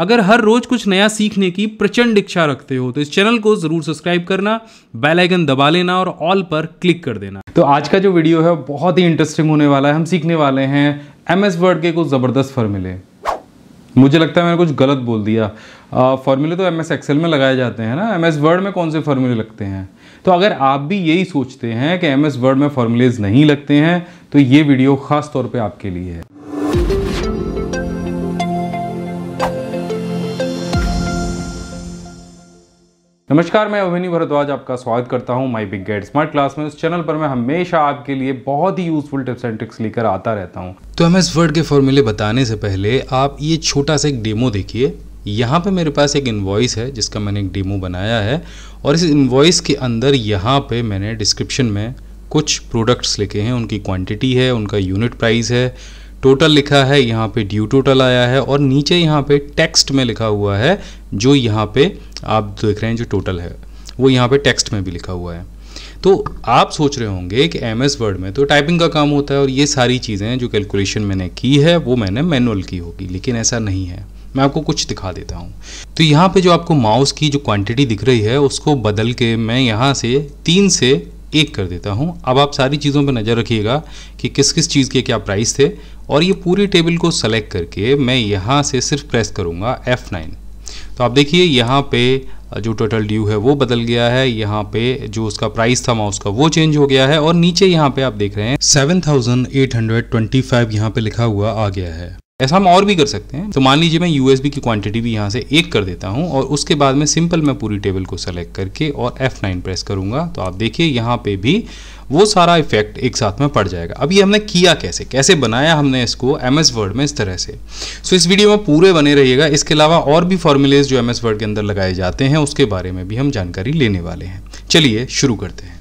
अगर हर रोज कुछ नया सीखने की प्रचंड इच्छा रखते हो तो इस चैनल को जरूर सब्सक्राइब करना बेल आइकन दबा लेना और ऑल पर क्लिक कर देना तो आज का जो वीडियो है बहुत ही इंटरेस्टिंग होने वाला है हम सीखने वाले हैं एम एस वर्ड के कुछ ज़बरदस्त फॉर्मूले मुझे लगता है मैंने कुछ गलत बोल दिया फॉर्मूले तो एम एस एक्सेल में लगाए जाते हैं ना एम एस वर्ड में कौन से फॉर्मूले लगते हैं तो अगर आप भी यही सोचते हैं कि एम एस वर्ड में फॉर्मूलेज नहीं लगते हैं तो ये वीडियो खास तौर पे आपके लिए है नमस्कार मैं अभिनी भरद्वाज आपका स्वागत करता हूं my big get smart class में इस चैनल पर मैं हमेशा आपके लिए बहुत ही यूजफुल टिप्स एंड ट्रिक्स लेकर आता रहता हूं तो एम एस वर्ड के फॉर्मूले बताने से पहले आप ये छोटा सा एक डेमो देखिए यहाँ पे मेरे पास एक इन्वॉइस है जिसका मैंने एक डेमो बनाया है और इस इन्वॉइस के अंदर यहाँ पे मैंने डिस्क्रिप्शन में कुछ प्रोडक्ट्स लिखे हैं उनकी क्वांटिटी है उनका यूनिट प्राइस है टोटल लिखा है यहाँ पे ड्यू टोटल आया है और नीचे यहाँ पे टेक्स्ट में लिखा हुआ है जो यहाँ पे आप देख रहे हैं जो टोटल है वो यहाँ पे टेक्स्ट में भी लिखा हुआ है तो आप सोच रहे होंगे कि एम एस वर्ड में तो टाइपिंग का काम होता है और ये सारी चीज़ें जो कैलकुलेशन मैंने की है वो मैंने मैनुअल की होगी लेकिन ऐसा नहीं है मैं आपको कुछ दिखा देता हूँ तो यहाँ पे जो आपको माउस की जो क्वांटिटी दिख रही है उसको बदल के मैं यहाँ से तीन से एक कर देता हूँ अब आप सारी चीज़ों पर नज़र रखिएगा कि किस किस चीज़ के क्या प्राइस थे और ये पूरी टेबल को सेलेक्ट करके मैं यहाँ से सिर्फ प्रेस करूँगा नाइन तो आप देखिए यहाँ पे जो टोटल ड्यू है वो बदल गया है यहाँ पे जो उसका प्राइस था माउस का वो चेंज हो गया है और नीचे यहाँ पे आप देख रहे हैं 7,825 यहाँ पे लिखा हुआ आ गया है ऐसा हम और भी कर सकते हैं तो मान लीजिए मैं यूएसबी की क्वांटिटी भी यहाँ से एक कर देता हूँ और उसके बाद में सिंपल मैं पूरी टेबल को सेलेक्ट करके और F9 प्रेस करूँगा तो आप देखिए यहाँ पे भी वो सारा इफेक्ट एक साथ में पड़ जाएगा अब ये हमने किया कैसे कैसे बनाया हमने इसको एम एस वर्ड में इस तरह से सो so, इस वीडियो में पूरे बने रहिएगा इसके अलावा और भी फॉर्मूलेज जो एम एस वर्ड के अंदर लगाए जाते हैं उसके बारे में भी हम जानकारी लेने वाले हैं चलिए शुरू करते हैं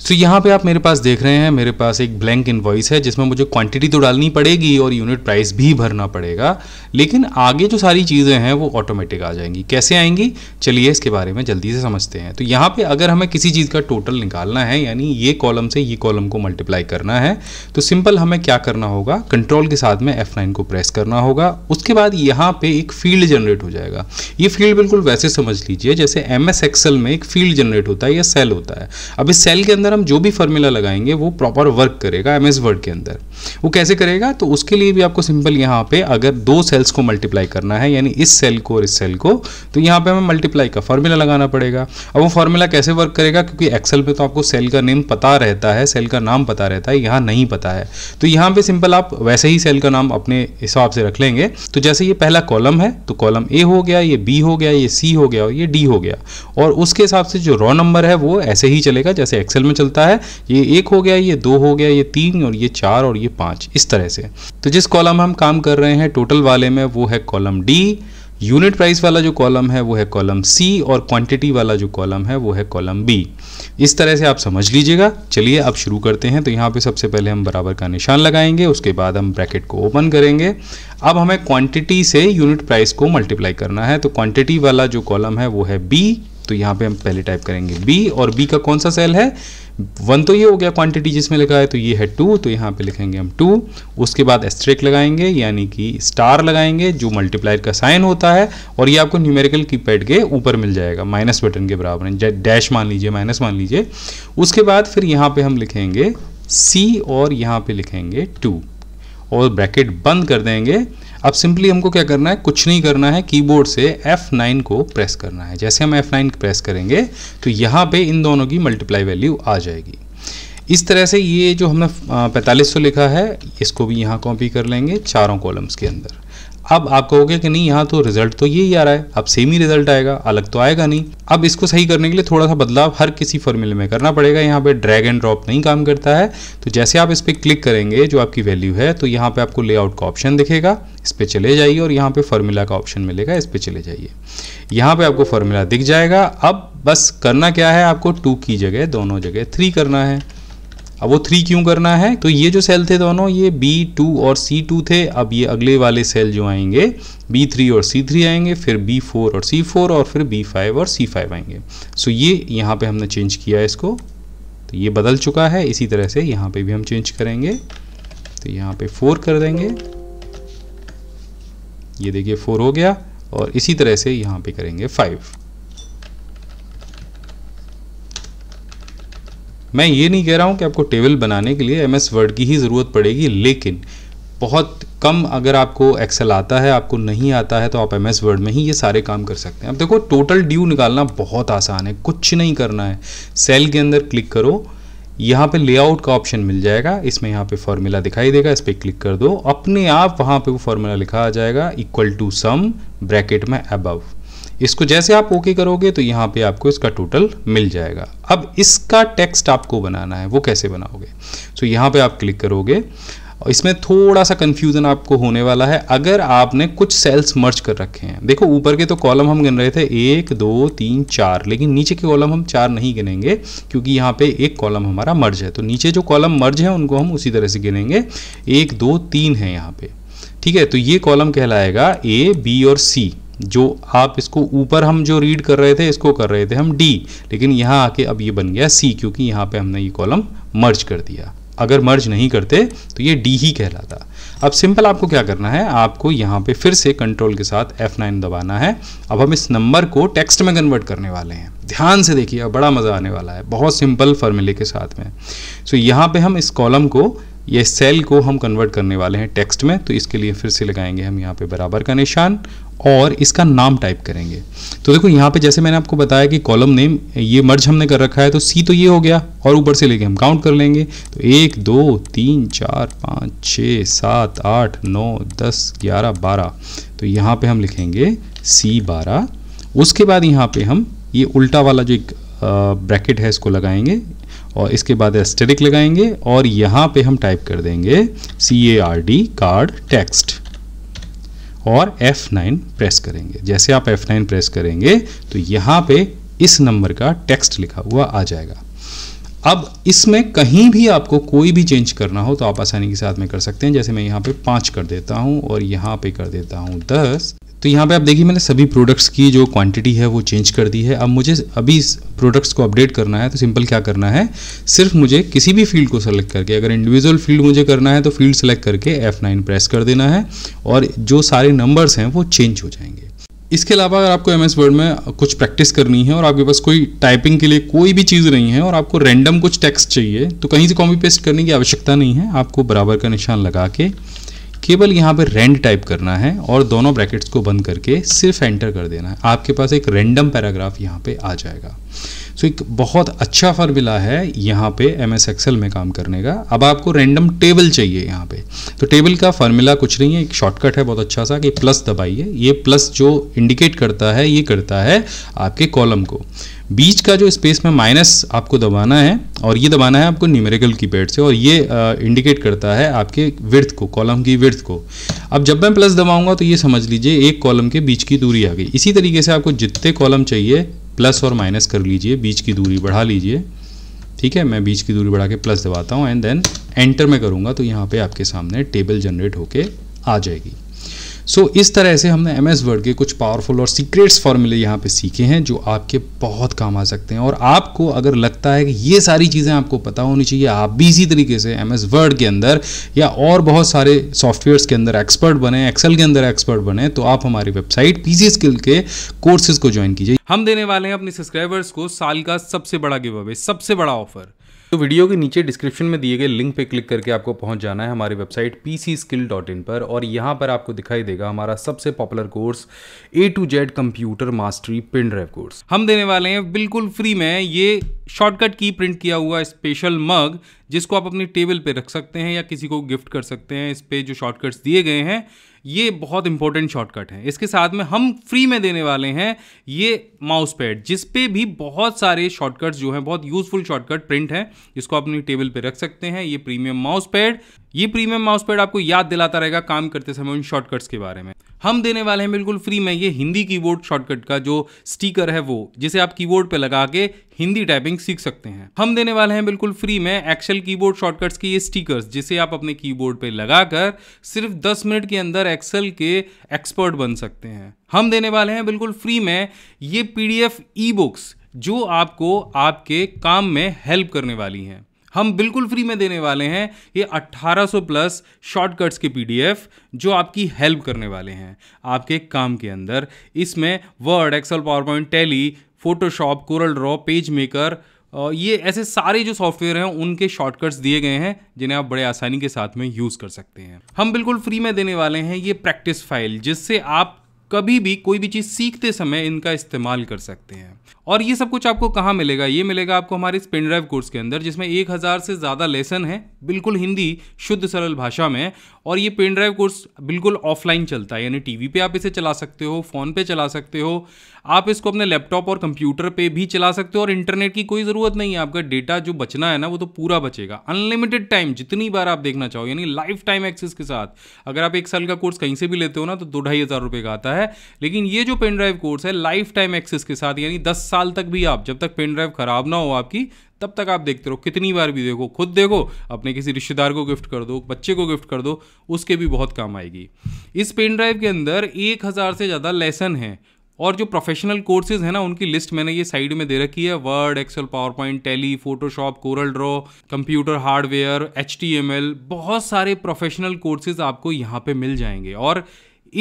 सो so, यहाँ पे आप मेरे पास देख रहे हैं मेरे पास एक ब्लैंक इन्वॉइस है जिसमें मुझे क्वांटिटी तो डालनी पड़ेगी और यूनिट प्राइस भी भरना पड़ेगा लेकिन आगे जो सारी चीज़ें हैं वो ऑटोमेटिक आ जाएंगी कैसे आएंगी चलिए इसके बारे में जल्दी से समझते हैं तो यहाँ पे अगर हमें किसी चीज़ का टोटल निकालना है यानी ये कॉलम से ये कॉलम को मल्टीप्लाई करना है तो सिंपल हमें क्या करना होगा कंट्रोल के साथ में एफ को प्रेस करना होगा उसके बाद यहाँ पर एक फील्ड जनरेट हो जाएगा ये फील्ड बिल्कुल वैसे समझ लीजिए जैसे एम एस में एक फील्ड जनरेट होता है या सेल होता है अब इस सेल के अंदर अंदर हम जो भी फॉर्मूला लगाएंगे वो प्रॉपर वर्क करेगा एम एस वर्ड के अंदर वो कैसे करेगा तो उसके लिए भी आपको सिंपल यहाँ पे अगर दो सेल्स को मल्टीप्लाई करना है यानी इस सेल को और इस सेल को तो यहाँ पे हमें मल्टीप्लाई का फॉर्मूला लगाना पड़ेगा अब वो फॉर्मूला कैसे वर्क करेगा क्योंकि एक्सेल पे तो आपको सेल का नेम पता रहता है सेल का नाम पता रहता है यहाँ नहीं पता है तो यहाँ पे सिंपल आप वैसे ही सेल का नाम अपने हिसाब से रख लेंगे तो जैसे ये पहला कॉलम है तो कॉलम ए हो गया ये बी हो गया ये सी हो गया और ये डी हो गया और उसके हिसाब से जो रॉ नंबर है वो ऐसे ही चलेगा जैसे एक्सेल में चलता है ये एक हो गया ये दो हो गया ये तीन और ये चार और ये पाँच इस तरह से तो जिस कॉलम हम काम कर रहे हैं टोटल वाले में वो है कॉलम डी यूनिट प्राइस वाला जो कॉलम है वो है कॉलम सी और क्वांटिटी वाला जो कॉलम है वो है कॉलम बी इस तरह से आप समझ लीजिएगा चलिए अब शुरू करते हैं तो यहाँ पे सबसे पहले हम बराबर का निशान लगाएंगे उसके बाद हम ब्रैकेट को ओपन करेंगे अब हमें क्वांटिटी से यूनिट प्राइस को मल्टीप्लाई करना है तो क्वान्टिटी वाला जो कॉलम है वो है बी तो यहाँ पर हम पहले टाइप करेंगे बी और बी का कौन सा सेल है वन तो ये हो गया क्वांटिटी जिसमें लिखा है तो ये है टू तो यहाँ पे लिखेंगे हम टू उसके बाद एस्ट्रिक लगाएंगे यानी कि स्टार लगाएंगे जो मल्टीप्लायर का साइन होता है और ये आपको न्यूमेरिकल कीपैड के ऊपर मिल जाएगा माइनस बटन के बराबर है डैश मान लीजिए माइनस मान लीजिए उसके बाद फिर यहाँ पर हम लिखेंगे सी और यहाँ पर लिखेंगे टू और ब्रैकेट बंद कर देंगे अब सिंपली हमको क्या करना है कुछ नहीं करना है कीबोर्ड से F9 को प्रेस करना है जैसे हम F9 प्रेस करेंगे तो यहाँ पे इन दोनों की मल्टीप्लाई वैल्यू आ जाएगी इस तरह से ये जो हमने पैंतालीस लिखा है इसको भी यहाँ कॉपी कर लेंगे चारों कॉलम्स के अंदर अब आप कहोगे कि नहीं यहाँ तो रिजल्ट तो यही आ रहा है अब सेम ही रिजल्ट आएगा अलग तो आएगा नहीं अब इसको सही करने के लिए थोड़ा सा बदलाव हर किसी फॉर्मूले में करना पड़ेगा यहाँ पे ड्रैग एंड ड्रॉप नहीं काम करता है तो जैसे आप इस पर क्लिक करेंगे जो आपकी वैल्यू है तो यहाँ पे आपको लेआउट का ऑप्शन दिखेगा इस पर चले जाइए और यहाँ पे फॉर्मूला का ऑप्शन मिलेगा इस पर चले जाइए यहाँ पे आपको फॉर्मूला दिख जाएगा अब बस करना क्या है आपको टू की जगह दोनों जगह थ्री करना है अब वो थ्री क्यों करना है तो ये जो सेल थे दोनों ये बी टू और सी टू थे अब ये अगले वाले सेल जो आएंगे बी थ्री और सी थ्री आएंगे फिर बी फोर और सी फोर और फिर बी फाइव और सी फाइव आएंगे सो ये यहाँ पे हमने चेंज किया है इसको तो ये बदल चुका है इसी तरह से यहाँ पे भी हम चेंज करेंगे तो यहाँ पे फोर कर देंगे ये देखिए फोर हो गया और इसी तरह से यहाँ पे करेंगे फाइव मैं ये नहीं कह रहा हूँ कि आपको टेबल बनाने के लिए एम एस वर्ड की ही ज़रूरत पड़ेगी लेकिन बहुत कम अगर आपको एक्सेल आता है आपको नहीं आता है तो आप एम एस वर्ड में ही ये सारे काम कर सकते हैं अब देखो टोटल ड्यू निकालना बहुत आसान है कुछ नहीं करना है सेल के अंदर क्लिक करो यहाँ पे लेआउट का ऑप्शन मिल जाएगा इसमें यहाँ पे फॉर्मूला दिखाई देगा इस पर क्लिक कर दो अपने आप वहाँ पे वो फॉर्मूला लिखा आ जाएगा इक्वल टू सम ब्रैकेट में अबव इसको जैसे आप ओके करोगे तो यहाँ पे आपको इसका टोटल मिल जाएगा अब इसका टेक्स्ट आपको बनाना है वो कैसे बनाओगे सो so, यहाँ पे आप क्लिक करोगे और इसमें थोड़ा सा कन्फ्यूज़न आपको होने वाला है अगर आपने कुछ सेल्स मर्ज कर रखे हैं देखो ऊपर के तो कॉलम हम गिन रहे थे एक दो तीन चार लेकिन नीचे के कॉलम हम चार नहीं गिनेंगे क्योंकि यहाँ पे एक कॉलम हमारा मर्ज है तो नीचे जो कॉलम मर्ज है उनको हम उसी तरह से गिनेंगे एक दो तीन है यहाँ पे ठीक है तो ये कॉलम कहलाएगा ए बी और सी जो आप इसको ऊपर हम जो रीड कर रहे थे इसको कर रहे थे हम डी लेकिन यहाँ आके अब ये बन गया सी क्योंकि यहाँ पे हमने ये कॉलम मर्ज कर दिया अगर मर्ज नहीं करते तो ये डी ही कहलाता अब सिंपल आपको क्या करना है आपको यहाँ पे फिर से कंट्रोल के साथ F9 दबाना है अब हम इस नंबर को टेक्स्ट में कन्वर्ट करने वाले हैं ध्यान से देखिए बड़ा मज़ा आने वाला है बहुत सिंपल फॉर्मूले के साथ में सो so, यहाँ पे हम इस कॉलम को ये सेल को हम कन्वर्ट करने वाले हैं टेक्स्ट में तो इसके लिए फिर से लगाएंगे हम यहाँ पे बराबर का निशान और इसका नाम टाइप करेंगे तो देखो यहाँ पे जैसे मैंने आपको बताया कि कॉलम नेम ये मर्ज हमने कर रखा है तो सी तो ये हो गया और ऊपर से लेके हम काउंट कर लेंगे तो एक दो तीन चार पाँच छः सात आठ नौ दस ग्यारह बारह तो यहाँ पे हम लिखेंगे सी बारह उसके बाद यहाँ पे हम ये उल्टा वाला जो एक ब्रैकेट है इसको लगाएंगे और इसके बाद एस्टेरिक लगाएंगे और यहाँ पे हम टाइप कर देंगे C A R D card text और F9 प्रेस करेंगे जैसे आप F9 प्रेस करेंगे तो यहाँ पे इस नंबर का टेक्स्ट लिखा हुआ आ जाएगा अब इसमें कहीं भी आपको कोई भी चेंज करना हो तो आप आसानी के साथ में कर सकते हैं जैसे मैं यहाँ पे पाँच कर देता हूँ और यहाँ पे कर देता हूँ दस तो यहाँ पे आप देखिए मैंने सभी प्रोडक्ट्स की जो क्वांटिटी है वो चेंज कर दी है अब मुझे अभी इस प्रोडक्ट्स को अपडेट करना है तो सिंपल क्या करना है सिर्फ मुझे किसी भी फील्ड को सेलेक्ट करके अगर इंडिविजुअल फील्ड मुझे करना है तो फील्ड सेलेक्ट करके F9 प्रेस कर देना है और जो सारे नंबर्स हैं वो चेंज हो जाएंगे इसके अलावा अगर आपको एम एस वर्ड में कुछ प्रैक्टिस करनी है और आपके पास कोई टाइपिंग के लिए कोई भी चीज़ नहीं है और आपको रैंडम कुछ टेक्स्ट चाहिए तो कहीं से कॉपी पेस्ट करने की आवश्यकता नहीं है आपको बराबर का निशान लगा के केवल यहाँ पर रेंड टाइप करना है और दोनों ब्रैकेट्स को बंद करके सिर्फ एंटर कर देना है आपके पास एक रेंडम पैराग्राफ यहाँ पे आ जाएगा सो so, एक बहुत अच्छा फार्मूला है यहाँ पे एम एस एक्सएल में काम करने का अब आपको रेंडम टेबल चाहिए यहाँ पे तो टेबल का फार्मूला कुछ नहीं है एक शॉर्टकट है बहुत अच्छा सा कि प्लस दबाइए ये प्लस जो इंडिकेट करता है ये करता है आपके कॉलम को बीच का जो स्पेस में माइनस आपको दबाना है और ये दबाना है आपको न्यूमेरिकल पेड से और ये इंडिकेट करता है आपके विर्थ को कॉलम की विर्थ को अब जब मैं प्लस दबाऊंगा तो ये समझ लीजिए एक कॉलम के बीच की दूरी आ गई इसी तरीके से आपको जितने कॉलम चाहिए प्लस और माइनस कर लीजिए बीच की दूरी बढ़ा लीजिए ठीक है मैं बीच की दूरी बढ़ा के प्लस दबाता हूँ एंड देन एंटर में करूँगा तो यहाँ पर आपके सामने टेबल जनरेट होके आ जाएगी सो so, इस तरह से हमने एम एस वर्ड के कुछ पावरफुल और सीक्रेट्स फार्मूले यहाँ पे सीखे हैं जो आपके बहुत काम आ सकते हैं और आपको अगर लगता है कि ये सारी चीज़ें आपको पता होनी चाहिए आप भी इसी तरीके से एम एस वर्ड के अंदर या और बहुत सारे सॉफ्टवेयर्स के अंदर एक्सपर्ट बने एक्सेल के अंदर एक्सपर्ट बने तो आप हमारी वेबसाइट पी सी स्किल के कोर्सेज को ज्वाइन कीजिए हम देने वाले हैं अपने सब्सक्राइबर्स को साल का सबसे बड़ा गिव अवे सबसे बड़ा ऑफर तो वीडियो के नीचे डिस्क्रिप्शन में दिए गए लिंक पे क्लिक करके आपको पहुंच जाना है हमारी वेबसाइट पी पर और यहाँ पर आपको दिखाई देगा हमारा सबसे popular course A to Z computer mastery pen drive course हम देने वाले हैं बिल्कुल फ्री में ये शॉर्टकट की प्रिंट किया हुआ स्पेशल मग जिसको आप अपनी टेबल पर रख सकते हैं या किसी को गिफ्ट कर सकते हैं इस पर जो शॉर्टकट्स दिए गए हैं ये बहुत इंपॉर्टेंट शॉर्टकट है इसके साथ में हम फ्री में देने वाले हैं ये माउस पैड जिसपे भी बहुत सारे शॉर्टकट्स जो हैं बहुत यूजफुल शॉर्टकट प्रिंट हैं इसको अपनी टेबल पे रख सकते हैं ये प्रीमियम माउस पैड ये प्रीमियम माउस पैड आपको याद दिलाता रहेगा काम करते समय उन शॉर्टकट्स के बारे में हम देने वाले हैं बिल्कुल फ्री में ये हिंदी कीबोर्ड शॉर्टकट का जो स्टिकर है वो जिसे आप कीबोर्ड पे लगा के हिंदी टाइपिंग सीख सकते हैं हम देने वाले हैं बिल्कुल फ्री में एक्सेल कीबोर्ड शॉर्टकट्स के ये स्टिकर्स जिसे आप अपने कीबोर्ड पे लगाकर सिर्फ 10 मिनट के अंदर एक्सेल के एक्सपर्ट बन सकते हैं हम देने वाले हैं बिल्कुल फ्री में ये पीडीएफ ई बुक्स जो आपको आपके काम में हेल्प करने वाली हैं हम बिल्कुल फ्री में देने वाले हैं ये 1800 प्लस शॉर्टकट्स के पीडीएफ जो आपकी हेल्प करने वाले हैं आपके काम के अंदर इसमें Word Excel PowerPoint Tally Photoshop Corel Draw PageMaker ये ऐसे सारे जो सॉफ्टवेयर हैं उनके शॉर्टकट्स दिए गए हैं जिन्हें आप बड़े आसानी के साथ में यूज़ कर सकते हैं हम बिल्कुल फ्री में देने वाले हैं ये प्रैक्टिस फाइल जिससे आप कभी भी कोई भी चीज़ सीखते समय इनका इस्तेमाल कर सकते हैं और ये सब कुछ आपको कहाँ मिलेगा ये मिलेगा आपको हमारे इस पेनड्राइव कोर्स के अंदर जिसमें एक हज़ार से ज़्यादा लेसन है बिल्कुल हिंदी शुद्ध सरल भाषा में और ये पेनड्राइव कोर्स बिल्कुल ऑफलाइन चलता है यानी टीवी पे आप इसे चला सकते हो फ़ोन पे चला सकते हो आप इसको अपने लैपटॉप और कंप्यूटर पे भी चला सकते हो और इंटरनेट की कोई ज़रूरत नहीं है आपका डेटा जो बचना है ना वो तो पूरा बचेगा अनलिमिटेड टाइम जितनी बार आप देखना चाहो यानी लाइफ टाइम एक्सेस के साथ अगर आप एक साल का कोर्स कहीं से भी लेते हो ना तो दो ढाई हज़ार रुपये का आता है है लेकिन ये जो पेन ड्राइव कोर्स है लाइफ टाइम एक्सेस के साथ यानी दस साल तक भी आप जब तक पेन ड्राइव खराब ना हो आपकी तब तक आप देखते रहो कितनी बार भी देखो खुद देखो अपने किसी रिश्तेदार को गिफ्ट कर दो बच्चे को गिफ्ट कर दो उसके भी बहुत काम आएगी इस पेन ड्राइव के अंदर एक हज़ार से ज़्यादा लेसन है और जो प्रोफेशनल कोर्सेज हैं ना उनकी लिस्ट मैंने ये साइड में दे रखी है Word Excel PowerPoint Tally Photoshop Corel Draw computer hardware एच बहुत सारे प्रोफेशनल कोर्सेज आपको यहाँ पे मिल जाएंगे और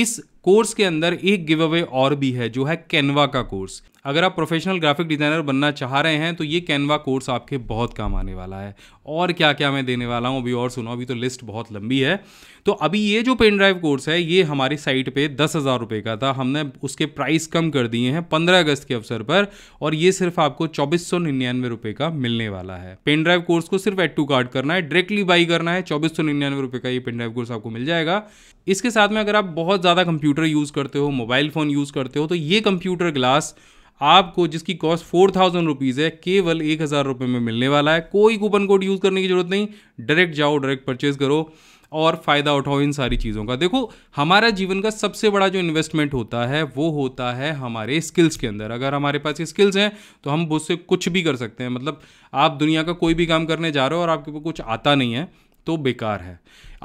इस कोर्स के अंदर एक गिव अवे और भी है जो है कैनवा का कोर्स अगर आप प्रोफेशनल ग्राफिक डिज़ाइनर बनना चाह रहे हैं तो ये कैनवा कोर्स आपके बहुत काम आने वाला है और क्या क्या मैं देने वाला हूँ अभी और सुनो अभी तो लिस्ट बहुत लंबी है तो अभी ये जो पेन ड्राइव कोर्स है ये हमारी साइट पे दस हज़ार रुपये का था हमने उसके प्राइस कम कर दिए हैं पंद्रह अगस्त के अवसर पर और ये सिर्फ आपको चौबीस सौ निन्यानवे रुपये का मिलने वाला है पेन ड्राइव कोर्स को सिर्फ एड टू कार्ड करना है डायरेक्टली बाई करना है चौबीस सौ निन्यानवे रुपये का ये पेन ड्राइव कोर्स आपको मिल जाएगा इसके साथ में अगर आप बहुत ज़्यादा कंप्यूटर कंप्यूटर यूज़ करते हो मोबाइल फ़ोन यूज़ करते हो तो ये कंप्यूटर ग्लास आपको जिसकी कॉस्ट फोर थाउजेंड रुपीज़ है केवल एक हज़ार रुपये में मिलने वाला है कोई कूपन कोड यूज़ करने की ज़रूरत नहीं डायरेक्ट जाओ डायरेक्ट परचेज़ करो और फ़ायदा उठाओ इन सारी चीज़ों का देखो हमारा जीवन का सबसे बड़ा जो इन्वेस्टमेंट होता है वो होता है हमारे स्किल्स के अंदर अगर हमारे पास ये स्किल्स हैं तो हम उससे कुछ भी कर सकते हैं मतलब आप दुनिया का कोई भी काम करने जा रहे हो और आपके पास कुछ आता नहीं है तो बेकार है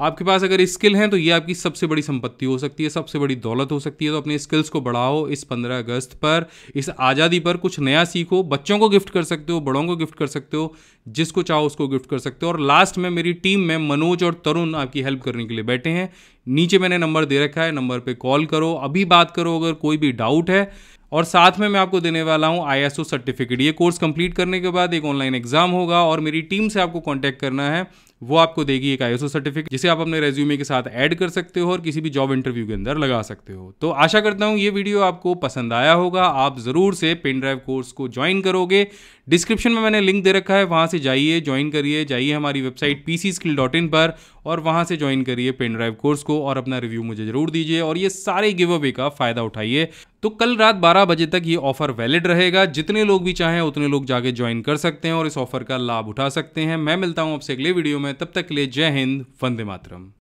आपके पास अगर स्किल हैं तो ये आपकी सबसे बड़ी संपत्ति हो सकती है सबसे बड़ी दौलत हो सकती है तो अपने स्किल्स को बढ़ाओ इस पंद्रह अगस्त पर इस आज़ादी पर कुछ नया सीखो बच्चों को गिफ्ट कर सकते हो बड़ों को गिफ्ट कर सकते हो जिसको चाहो उसको गिफ्ट कर सकते हो और लास्ट में मेरी टीम में मनोज और तरुण आपकी हेल्प करने के लिए बैठे हैं नीचे मैंने नंबर दे रखा है नंबर पर कॉल करो अभी बात करो अगर कोई भी डाउट है और साथ में मैं आपको देने वाला हूँ आई सर्टिफिकेट ये कोर्स कंप्लीट करने के बाद एक ऑनलाइन एग्जाम होगा और मेरी टीम से आपको कॉन्टैक्ट करना है वो आपको देगी एक आई सर्टिफिकेट जिसे आप अपने रेज्यूमे के साथ ऐड कर सकते हो और किसी भी जॉब इंटरव्यू के अंदर लगा सकते हो तो आशा करता हूँ ये वीडियो आपको पसंद आया होगा आप ज़रूर से पेन ड्राइव कोर्स को ज्वाइन करोगे डिस्क्रिप्शन में मैंने लिंक दे रखा है वहाँ से जाइए ज्वाइन करिए जाइए हमारी वेबसाइट पी पर और वहाँ से ज्वाइन करिए पेन ड्राइव कोर्स को और अपना रिव्यू मुझे ज़रूर दीजिए और ये सारे गिव अवे का फ़ायदा उठाइए तो कल रात 12 बजे तक ये ऑफर वैलिड रहेगा जितने लोग भी चाहें उतने लोग जाके ज्वाइन कर सकते हैं और इस ऑफर का लाभ उठा सकते हैं मैं मिलता हूँ आपसे अगले वीडियो में तब तक के लिए जय हिंद वंदे मातरम